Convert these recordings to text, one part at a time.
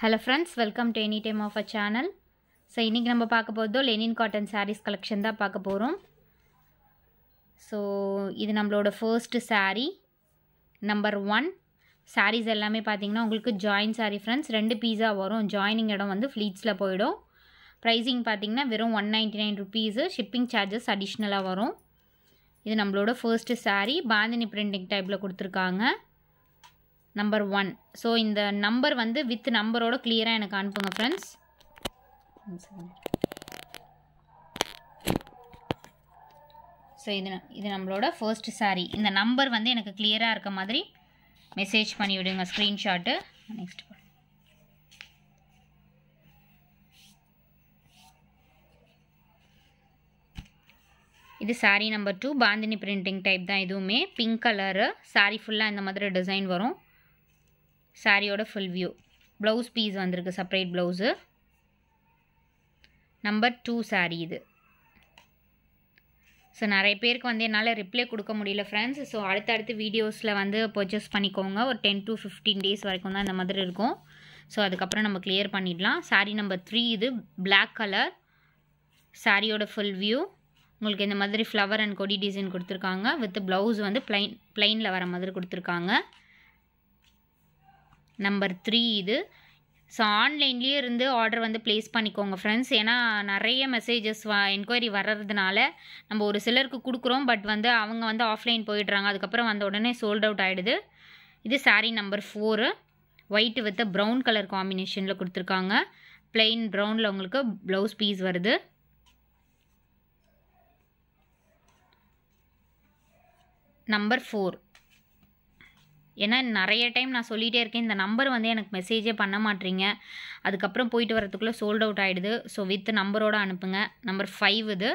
Hello friends welcome to any time of a channel so இன்றைக்கி நம்ம பார்க்க போகிறதோ லெனின் காட்டன் சாரீஸ் கலெக்ஷன் தான் பார்க்க போகிறோம் ஸோ இது நம்மளோட first sari number one saris எல்லாமே பார்த்தீங்கன்னா உங்களுக்கு ஜாயின் சாரீ ஃப்ரெண்ட்ஸ் ரெண்டு பீஸாக வரும் ஜாயினிங் இடம் வந்து ஃப்ளீட்ஸில் போயிடும் ப்ரைஸிங் பார்த்திங்கன்னா வெறும் one ninety nine rupees shipping charges அடிஷ்னலாக வரும் இது நம்மளோட ஃபர்ஸ்ட்டு சாரீ பாந்தினி பிரிண்டிங் டைப்பில் கொடுத்துருக்காங்க நம்பர் ஒன் ஸோ இந்த நம்பர் வந்து வித் நம்பரோட கிளியராக எனக்கு அனுப்புங்க ஃப்ரெண்ட்ஸ் ஸோ இது இது நம்மளோட ஃபர்ஸ்ட் சாரி இந்த நம்பர் வந்து எனக்கு கிளியராக இருக்க மாதிரி மெசேஜ் பண்ணி விடுங்க ஸ்க்ரீன்ஷாட்டு நெக்ஸ்ட் இது sari number two bandhani printing type தான் எதுவுமே பிங்க் கலரு சாரி ஃபுல்லாக இந்த மாதிரி டிசைன் வரும் சாரியோட ஃபுல் வியூ ப்ளவுஸ் பீஸ் வந்திருக்கு separate blouse number two sari இது ஸோ நிறைய பேருக்கு வந்து என்னால் ரிப்ளை கொடுக்க முடியல ஃப்ரெண்ட்ஸ் ஸோ அடுத்தடுத்து வீடியோஸில் வந்து பர்ச்சேஸ் பண்ணிக்கோங்க ஒரு டென் டு ஃபிஃப்டீன் டேஸ் வரைக்கும் தான் இந்த மாதிரி இருக்கும் ஸோ அதுக்கப்புறம் நம்ம கிளியர் பண்ணிடலாம் சாரீ நம்பர் த்ரீ இது பிளாக் கலர் சாரியோட ஃபுல் வியூ உங்களுக்கு இந்த மாதிரி ஃப்ளவர் அண்ட் கொடி டிசைன் கொடுத்துருக்காங்க வித் ப்ளவுஸ் வந்து ப்ளைன் ப்ளைனில் வர மாதிரி கொடுத்துருக்காங்க நம்பர் த்ரீ இது ஸோ ஆன்லைன்லேயே இருந்து ஆர்டர் வந்து ப்ளேஸ் பண்ணிக்கோங்க ஃப்ரெண்ட்ஸ் ஏன்னா நிறைய மெசேஜஸ் வ என்கொயரி வர்றதுனால நம்ம ஒரு சிலருக்கு கொடுக்குறோம் பட் வந்து அவங்க வந்து ஆஃப்லைன் போயிடுறாங்க அதுக்கப்புறம் வந்த உடனே சோல்ட் அவுட் ஆகிடுது இது sari number four white with brown colour காம்பினேஷனில் கொடுத்துருக்காங்க ப்ளெயின் ப்ரௌனில் உங்களுக்கு ப்ளவுஸ் பீஸ் வருது நம்பர் ஃபோர் ஏன்னா நிறைய டைம் நான் சொல்லிகிட்டே இருக்கேன் இந்த நம்பர் வந்து எனக்கு மெசேஜே பண்ண மாட்டீங்க அதுக்கப்புறம் போயிட்டு வரத்துக்குள்ளே சோல்ட் அவுட் ஆகிடுது ஸோ வித் நம்பரோடு அனுப்புங்க நம்பர் ஃபைவ் இது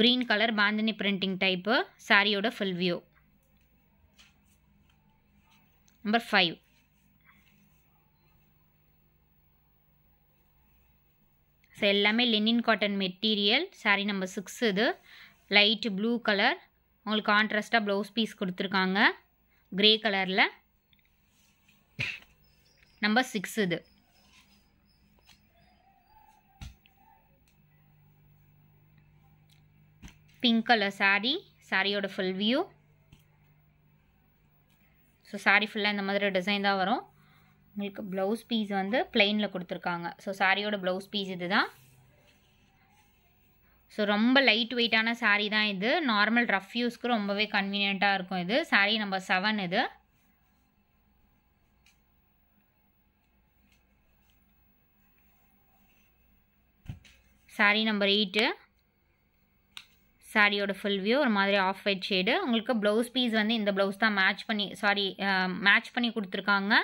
green colour bandhani printing type சாரியோட full view number five so எல்லாமே linen cotton material sari number six இது லைட் ப்ளூ கலர் உங்களுக்கு கான்ட்ராஸ்ட்டாக ப்ளவுஸ் பீஸ் கொடுத்துருக்காங்க கிரே கலரில் நம்பர் சிக்ஸ் இது பிங்க் கலர் சாரி சாரியோட ஃபுல் வியூ ஸோ சாரீ ஃபுல்லாக இந்த மாதிரி டிசைன் தான் வரும் உங்களுக்கு ப்ளவுஸ் பீஸ் வந்து பிளெயினில் கொடுத்துருக்காங்க ஸோ சாரியோட ப்ளவுஸ் பீஸ் இது தான் ஸோ ரொம்ப லைட் வெயிட்டான சாரீ தான் இது நார்மல் ரஃப் யூஸ்க்கு ரொம்பவே கன்வீனியண்ட்டாக இருக்கும் இது சாரீ நம்பர் செவன் இது சாரீ நம்பர் எயிட்டு சாரியோட ஃபுல் வியூ ஒரு மாதிரி ஆஃப் வைட் ஷேடு உங்களுக்கு ப்ளவுஸ் பீஸ் வந்து இந்த ப்ளவுஸ் தான் மேட்ச் பண்ணி சாரி மேட்ச் பண்ணி கொடுத்துருக்காங்க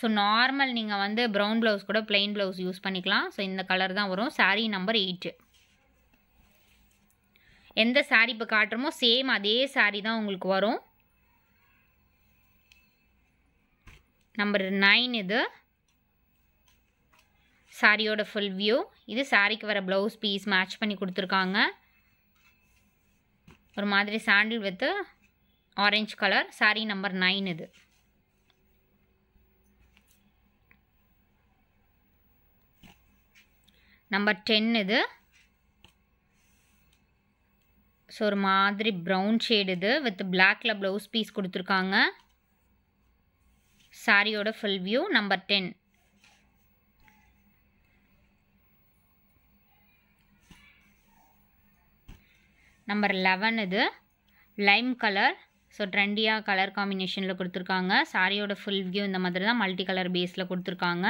ஸோ நார்மல் நீங்கள் வந்து ப்ரௌன் ப்ளவுஸ் கூட ப்ளைன் ப்ளவுஸ் யூஸ் பண்ணிக்கலாம் ஸோ இந்த கலர் தான் வரும் சாரீ நம்பர் எயிட்டு எந்த சாரீ இப்போ காட்டுறோமோ சேம் அதே சாரீ தான் உங்களுக்கு வரும் நம்பர் நைன் இது சாரியோட ஃபுல் வியூ இது சாரிக்கு வர ப்ளவுஸ் பீஸ் மேட்ச் பண்ணி கொடுத்துருக்காங்க ஒரு மாதிரி sandal with orange colour sari number nine இது நம்பர் டென் இது ஸோ ஒரு மாதிரி ப்ரௌன் ஷேடு இது வித் பிளாக்கில் ப்ளவுஸ் பீஸ் கொடுத்துருக்காங்க சாரியோட full view number ten number eleven இது லைம் கலர் ஸோ ட்ரெண்டியாக கலர் காம்பினேஷனில் கொடுத்துருக்காங்க சாரியோட ஃபுல் வியூ இந்த மாதிரி தான் மல்டி கலர் பேஸில் கொடுத்துருக்காங்க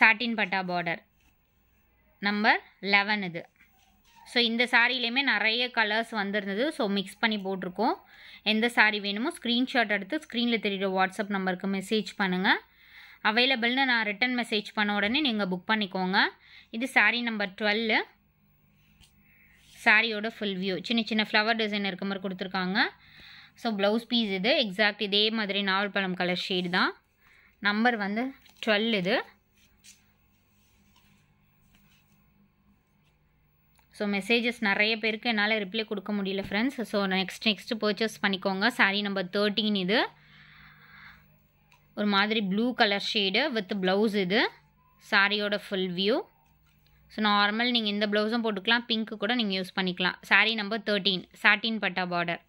சாட்டின் பட்டா பார்டர் நம்பர் லெவன் இது ஸோ இந்த சாரிலையுமே நிறைய கலர்ஸ் வந்துருந்தது ஸோ மிக்ஸ் பண்ணி போட்டிருக்கோம் எந்த சாரீ வேணுமோ ஸ்க்ரீன்ஷாட் எடுத்து ஸ்க்ரீனில் தெரியுற வாட்ஸ்அப் நம்பருக்கு மெசேஜ் பண்ணுங்கள் அவைலபிள்னு நான் ரிட்டன் மெசேஜ் பண்ண உடனே நீங்கள் புக் பண்ணிக்கோங்க இது சாரீ நம்பர் டுவெல்லு சாரியோட ஃபுல் வியூ சின்ன சின்ன ஃப்ளவர் டிசைன் இருக்க மாதிரி கொடுத்துருக்காங்க ஸோ ப்ளவுஸ் பீஸ் இது எக்ஸாக்ட் இதே மாதிரி நாவல் பழம் கலர் ஷேடு தான் நம்பர் வந்து டுவெல் இது ஸோ மெசேஜஸ் நிறைய பேருக்கு என்னால் ரிப்ளை கொடுக்க முடியல friends so next next purchase பண்ணிக்கோங்க சாரீ நம்பர் தேர்ட்டீன் இது ஒரு மாதிரி blue colour shade with blouse இது சாரியோட ஃபுல் வியூ ஸோ நார்மல் நீங்கள் இந்த ப்ளவுஸும் போட்டுக்கலாம் பிங்க்கு கூட நீங்கள் யூஸ் பண்ணிக்கலாம் சாரீ நம்பர் தேர்ட்டீன் சாட்டின் பட்டா பார்டர்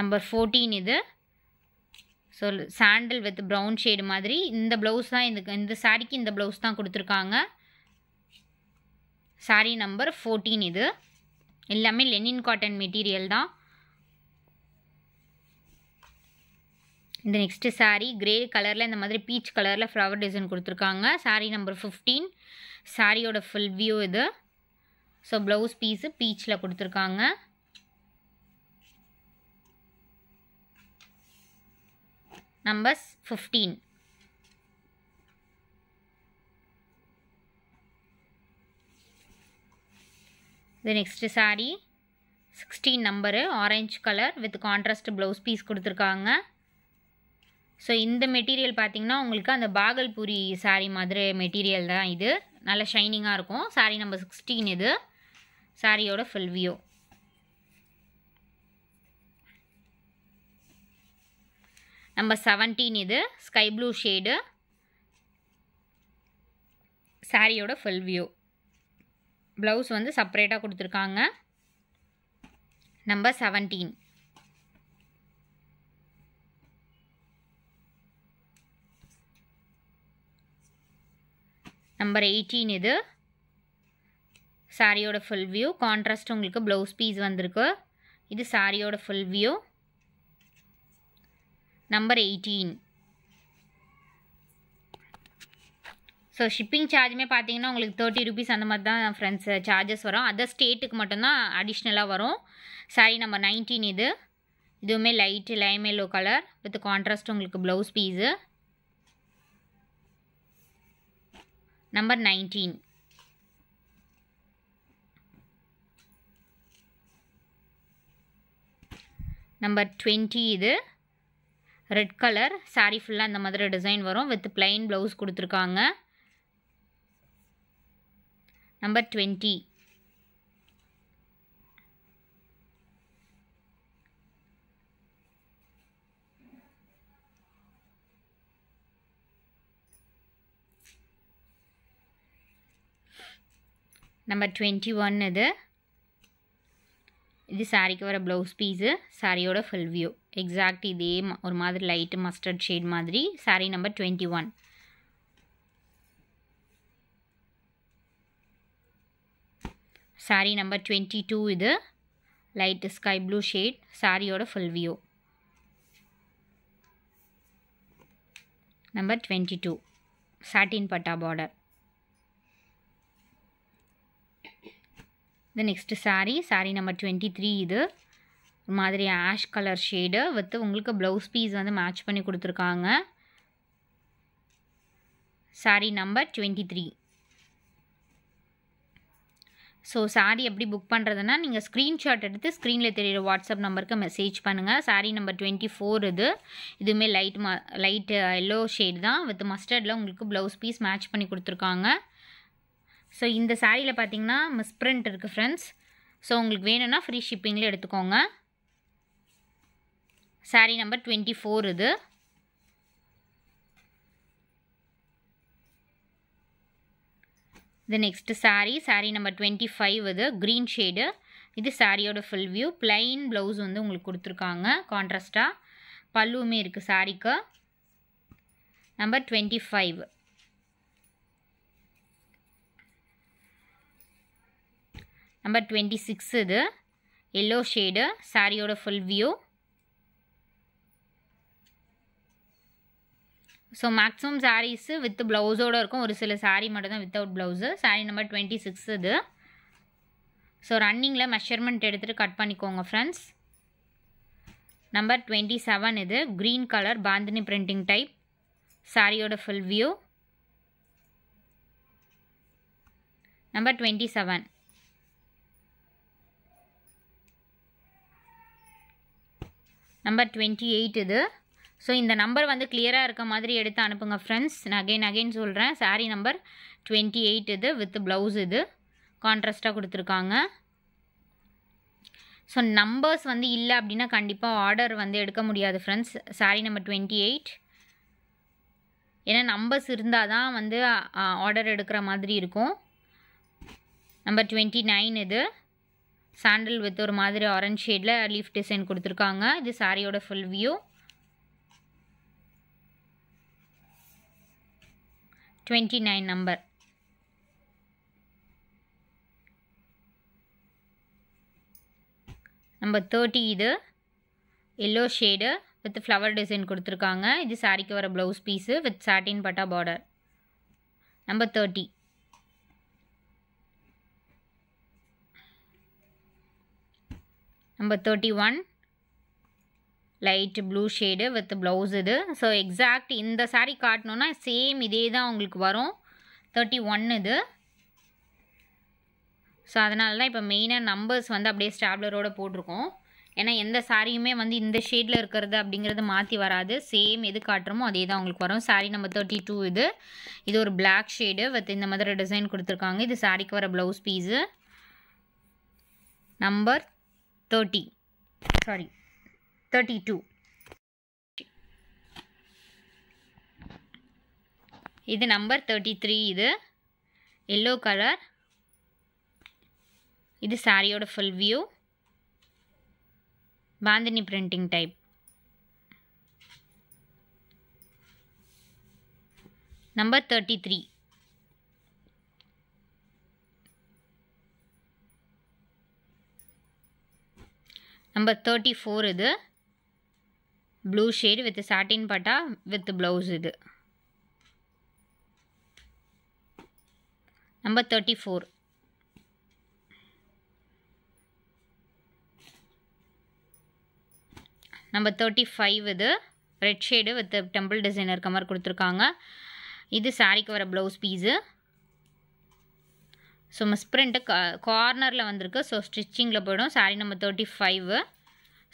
நம்பர் ஃபோர்டீன் இது so sandal with brown shade மாதிரி இந்த ப்ளவுஸ் தான் இந்த இந்த சாரிக்கு இந்த ப்ளவுஸ் தான் கொடுத்துருக்காங்க சாரி நம்பர் ஃபோர்டீன் இது எல்லாமே லெனின் காட்டன் மெட்டீரியல் தான் இந்த நெக்ஸ்ட்டு சாரீ கிரே கலரில் இந்த மாதிரி பீச் கலரில் ஃப்ளவர் டிசைன் கொடுத்துருக்காங்க சாரீ நம்பர் ஃபிஃப்டீன் சாரியோட ஃபுல் வியூ இது ஸோ ப்ளவுஸ் பீஸு பீச்சில் கொடுத்துருக்காங்க numbers fifteen The next saree sixteen number orange colour with contrast blouse piece கொடுத்துருக்காங்க ஸோ இந்த மெட்டீரியல் பார்த்திங்கன்னா உங்களுக்கு அந்த பாகல்பூரி சாரீ மாதிரி மெட்டீரியல் தான் இது நல்ல ஷைனிங்காக இருக்கும் சாரீ நம்பர் சிக்ஸ்டீன் இது சாரியோட ஃபுல் வியூ நம்பர் செவன்டீன் இது ஸ்கை ப்ளூ ஷேடு சாரியோட ஃபுல் வியூ ப்ளவுஸ் வந்து செப்பரேட்டாக கொடுத்துருக்காங்க நம்பர் செவன்டீன் நம்பர் எயிட்டீன் இது சாரியோட ஃபுல் வியூ கான்ட்ராஸ்ட் உங்களுக்கு ப்ளவுஸ் பீஸ் வந்திருக்கு இது சாரியோட full view number eighteen so shipping சார்ஜுமே பார்த்தீங்கன்னா உங்களுக்கு தேர்ட்டி ருபீஸ் அந்த மாதிரி தான் ஃப்ரெண்ட்ஸ் சார்ஜஸ் uh, வரும் அதர் ஸ்டேட்டுக்கு மட்டும்தான் அடிஷ்னலாக வரும் சாரி நம்பர் நைன்டீன் இது இதுவுமே light lime yellow colour with contrast உங்களுக்கு blouse piece number nineteen number twenty இது ரெட் கலர் சாரீ ஃபுல்லாக இந்த மாதிரி டிசைன் வரும் வித் பிளைன் ப்ளவுஸ் கொடுத்துருக்காங்க number twenty number twenty one இது இது சாரிக்கு வர ப்ளவுஸ் பீஸு சாரியோட ஃபுல் வியூ எக்ஸாக்ட் இதே ஒரு மாதிரி லைட்டு மஸ்டர்ட் ஷேட் மாதிரி saree number twenty one saree number twenty two இது லைட் ஸ்கை ப்ளூ ஷேட் சாரியோட full view number twenty two satin பட்டா பார்டர் இது next saree saree number twenty three இது மாதிரி ஆஷ் கலர் ஷேடு வித்து உங்களுக்கு ப்ளவுஸ் பீஸ் வந்து மேட்ச் பண்ணி கொடுத்துருக்காங்க saree number twenty three so saree எப்படி புக் பண்ணுறதுன்னா நீங்கள் ஸ்க்ரீன்ஷாட் எடுத்து ஸ்க்ரீனில் தெரியிற வாட்ஸ்அப் நம்பருக்கு மெசேஜ் பண்ணுங்கள் சாரீ நம்பர் டுவெண்ட்டி ஃபோர் இது இதுவுமே லைட் மா லைட்டு எல்லோ ஷேட் தான் வித் மஸ்டர்டில் உங்களுக்கு ப்ளவுஸ் பீஸ் மேட்ச் பண்ணி கொடுத்துருக்காங்க ஸோ இந்த சாரியில் பார்த்தீங்கன்னா மிஸ்பிரிண்ட் இருக்குது ஃப்ரெண்ட்ஸ் ஸோ உங்களுக்கு வேணும்னா ஃப்ரீ ஷிப்பிங்கில் எடுத்துக்கோங்க சாரி நம்பர் டுவெண்ட்டி ஃபோர் இது இது next saree saree number twenty five இது க்ரீன் ஷேடு இது சாரியோட ஃபுல் வியூ பிளைன் ப்ளவுஸ் வந்து உங்களுக்கு கொடுத்துருக்காங்க கான்ட்ராஸ்டாக பல்லுவுமே இருக்குது சாரிக்கு number twenty five number twenty six இது எல்லோ ஷேடு சாரியோட full view so maximum sarees with ப்ளவுஸோடு இருக்கும் ஒரு சில சாரீ மட்டும் தான் without blouse saree number twenty six இது ஸோ ரன்னிங்கில் மெஷர்மெண்ட் எடுத்துகிட்டு கட் பண்ணிக்கோங்க ஃப்ரெண்ட்ஸ் நம்பர் டுவெண்ட்டி செவன் இது green colour bandhani printing type சாரியோட full view number twenty seven number twenty eight இது ஸோ இந்த நம்பர் வந்து கிளியராக இருக்க மாதிரி எடுத்து அனுப்புங்க ஃப்ரெண்ட்ஸ் நான் அகெயின் அகெயின் சொல்கிறேன் சாரீ நம்பர் டுவெண்ட்டி எயிட் இது வித் ப்ளவுஸ் இது கான்ட்ராஸ்ட்டாக கொடுத்துருக்காங்க ஸோ நம்பர்ஸ் வந்து இல்லை அப்படின்னா கண்டிப்பாக ஆர்டர் வந்து எடுக்க முடியாது friends saree number twenty eight ஏன்னா நம்பர்ஸ் இருந்தால் தான் வந்து ஆர்டர் எடுக்கிற மாதிரி இருக்கும் நம்பர் டுவெண்ட்டி நைன் இது சாண்டில் வித் ஒரு மாதிரி ஆரஞ்ச் ஷேடில் லீஃப் டிசைன் கொடுத்துருக்காங்க இது சாரியோட full view twenty nine number number thirty இது yellow shade with flower design கொடுத்துருக்காங்க இது சாரிக்கு வர blouse piece with satin patta border number thirty number thirty one light blue shade with blouse இது ஸோ எக்ஸாக்ட் இந்த சாரீ காட்டணுன்னா சேம் இதே தான் உங்களுக்கு வரும் தேர்ட்டி ஒன் இது ஸோ அதனால தான் இப்போ மெயினாக நம்பர்ஸ் வந்து அப்படியே ஸ்டாப்லரோடு போட்டிருக்கோம் ஏன்னா எந்த சாரியுமே வந்து இந்த ஷேடில் இருக்கிறது அப்படிங்கிறது மாற்றி வராது சேம் எது காட்டுறோமோ அதே தான் உங்களுக்கு வரும் சாரீ நம்பர் தேர்ட்டி டூ இது இது ஒரு பிளாக் ஷேடு வித் இந்த மாதிரி டிசைன் கொடுத்துருக்காங்க இது சாரிக்கு வர blouse piece number thirty sorry thirty two இது நம்பர் தேர்ட்டி த்ரீ இது எல்லோ கலர் இது சாரியோட full view bandhani printing type number thirty three number thirty four இது ப்ளூ ஷேடு வித் சாட்டின் பட்டா வித் ப்ளவுஸ் இது number thirty four number thirty five இது red shade with temple designer இருக்க மாதிரி கொடுத்துருக்காங்க இது சாரீக்கு வர ப்ளவுஸ் பீஸு ஸோ நம்ம ஸ்ப்ரிண்ட்டு கார்னரில் வந்திருக்கு ஸோ ஸ்டிச்சிங்கில் போய்டும் saree number thirty five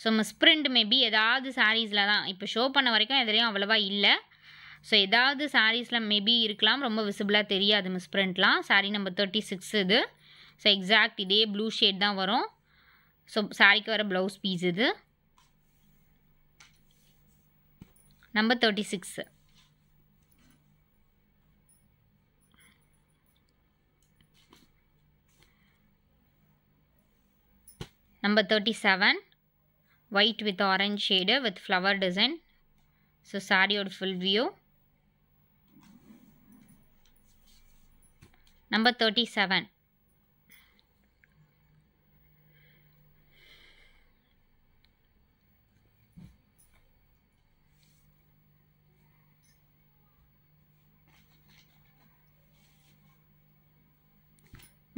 so நம்ம ஸ்ப்ரிண்ட் மேபி ஏதாவது சாரீஸில் தான் இப்போ ஷோ பண்ண வரைக்கும் எதுலேயும் அவ்வளோவா இல்லை ஸோ ஏதாவது சாரீஸில் மேபி இருக்கலாம் ரொம்ப விசிபிளாக தெரியாது மிஸ் பிரிண்ட்லாம் சாரீ நம்பர் தேர்ட்டி சிக்ஸ் இது ஸோ எக்ஸாக்ட் இதே ப்ளூ ஷேட் தான் வரும் ஸோ சாரீக்கு வர ப்ளவுஸ் பீஸ் இது number thirty six Number 37, white with orange shader with flower design. So, sari or full view. Number 37,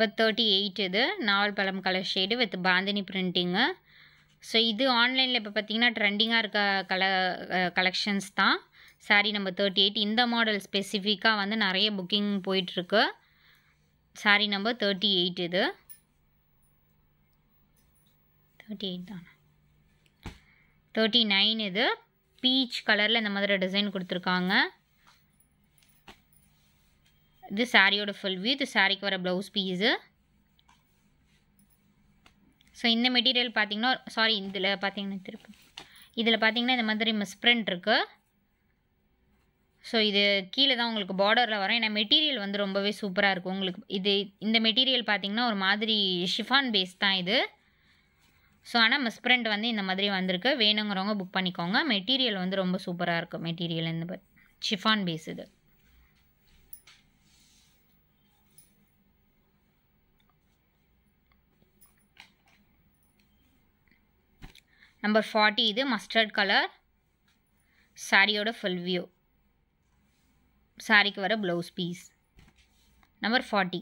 with thirty eight இது நாவல் பழம் colour shade with bandhani printing so இது ஆன்லைனில் இப்போ பார்த்தீங்கன்னா ட்ரெண்டிங்காக இருக்க கல கலெக்ஷன்ஸ் தான் சாரி நம்பர் தேர்ட்டி எயிட் இந்த மாடல் ஸ்பெசிஃபிக்காக வந்து நிறைய புக்கிங் போயிட்டுருக்கு சாரீ நம்பர் தேர்ட்டி எயிட் இது தேர்ட்டி எயிட் தானே தேர்ட்டி நைன் இது பீச் கலரில் இந்த மாதிரி டிசைன் கொடுத்துருக்காங்க இது சாரியோட ஃபுல் வியூ இது சாரிக்கு வர ப்ளவுஸ் பீஸு ஸோ இந்த மெட்டீரியல் பார்த்தீங்கன்னா சாரி இதில் பார்த்தீங்கன்னா திருப்பி இதில் பார்த்தீங்கன்னா இந்த மாதிரி மிஸ்பிரிண்ட் இருக்குது ஸோ இது கீழே தான் உங்களுக்கு பார்டரில் வரேன் ஏன்னா மெட்டீரியல் வந்து ரொம்பவே சூப்பராக இருக்கும் உங்களுக்கு இது இந்த மெட்டீரியல் பார்த்திங்கன்னா ஒரு மாதிரி ஷிஃபான் பேஸ் தான் இது ஸோ ஆனால் மிஸ்பிரிண்ட் வந்து இந்த மாதிரி வந்திருக்கு வேணுங்கிறவங்க புக் பண்ணிக்கோங்க மெட்டீரியல் வந்து ரொம்ப சூப்பராக இருக்கும் மெட்டீரியல் இந்த ஷிஃபான் பேஸ் இது நம்பர் ஃபார்ட்டி இது மஸ்டர்ட் கலர் சாரியோட ஃபுல் வியூ சாரிக்கு வர blouse piece number forty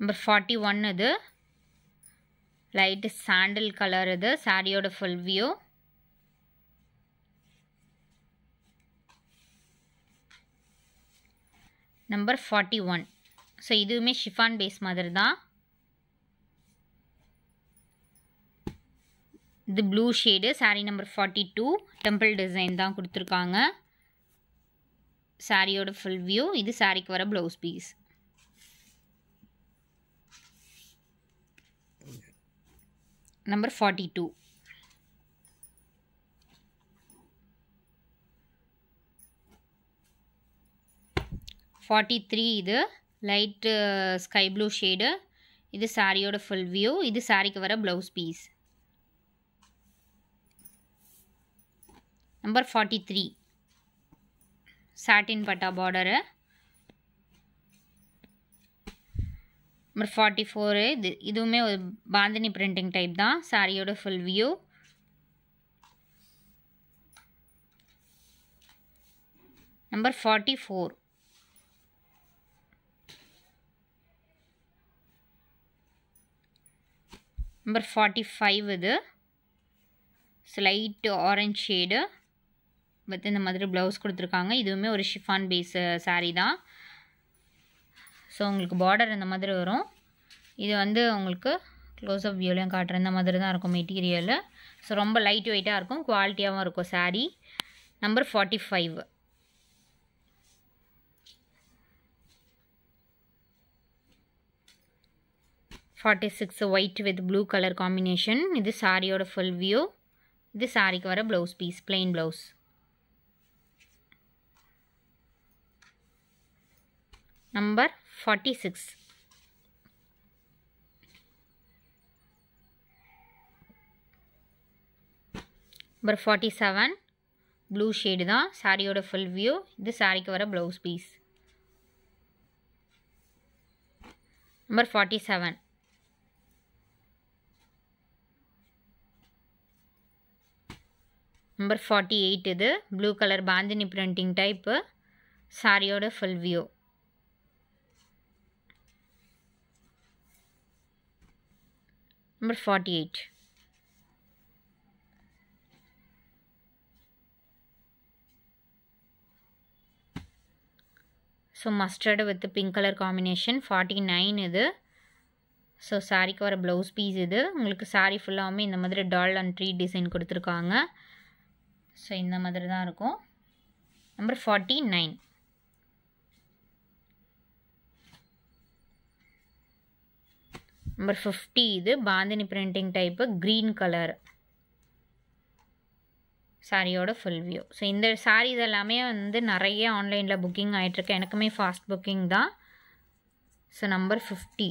number forty one இது லைட்டு சாண்டில் கலர் இது சாரியோட full view number forty one so இதுவுமே ஷிஃபான் பேஸ் மாதிரி தான் இது blue shade saree number forty two temple design தான் கொடுத்துருக்காங்க சாரியோட ஃபுல் வியூ இது சாரிக்கு வர blouse piece number forty two forty three இது லைட்டு ஸ்கை ப்ளூ ஷேடு இது சாரியோட ஃபுல் வியூ இது சாரிக்கு வர blouse piece number forty three satin பட்டா பார்டரு நம்பர் ஃபார்ட்டி ஃபோரு இது இதுவுமே ஒரு பாந்தினி பிரிண்டிங் டைப் தான் சாரியோட full view number forty four number forty five இது ஸ்லைட் ஆரஞ்ச் ஷேடு வித் இந்த மாதிரி ப்ளவுஸ் கொடுத்துருக்காங்க இதுவுமே ஒரு ஷிஃபான் பேஸு சாரீ தான் ஸோ உங்களுக்கு பார்டர் இந்த மாதிரி வரும் இது வந்து உங்களுக்கு க்ளோஸ் அப் வியூலையும் காட்டுற இந்த மாதிரி தான் இருக்கும் மெட்டீரியலு ஸோ ரொம்ப லைட் வெயிட்டாக இருக்கும் குவாலிட்டியாகவும் இருக்கும் saree number forty five 46 white with blue color combination. This sari is full view. This sari is a blouse piece, plain blouse. Number 46. Number 47, blue shade da, sari oda full view, This sari ku vara blouse piece. Number 47, number forty eight இது blue colour bandhani printing type சாரியோட full view number forty eight so mustard with pink colour combination forty nine இது so சாரிக்கு வர blouse piece இது உங்களுக்கு sorry ஃபுல்லாகவுமே இந்த மாதிரி டால் அண்ட் ட்ரீ டிசைன் கொடுத்துருக்காங்க ஸோ இந்த மாதிரி தான் இருக்கும் number forty nine number fifty இது bandhani printing type green colour சாரியோட ஃபுல் வியூ ஸோ இந்த சாரீஸ் இதெல்லாமே வந்து நிறைய ஆன்லைனில் புக்கிங் ஆகிட்டுருக்கு எனக்குமே ஃபாஸ்ட் புக்கிங் தான் so number fifty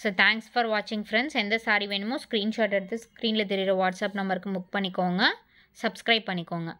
so thanks for வாட்சிங் ஃப்ரெண்ட்ஸ் எந்த சாரீ வேணுமோ ஸ்க்ரீன்ஷாட் எடுத்து ஸ்க்ரீனில் தெரிகிற வாட்ஸ்அப் நம்பருக்கு புக் பண்ணிக்கோங்க சப்ஸ்கிரைப் பண்ணிக்கோங்க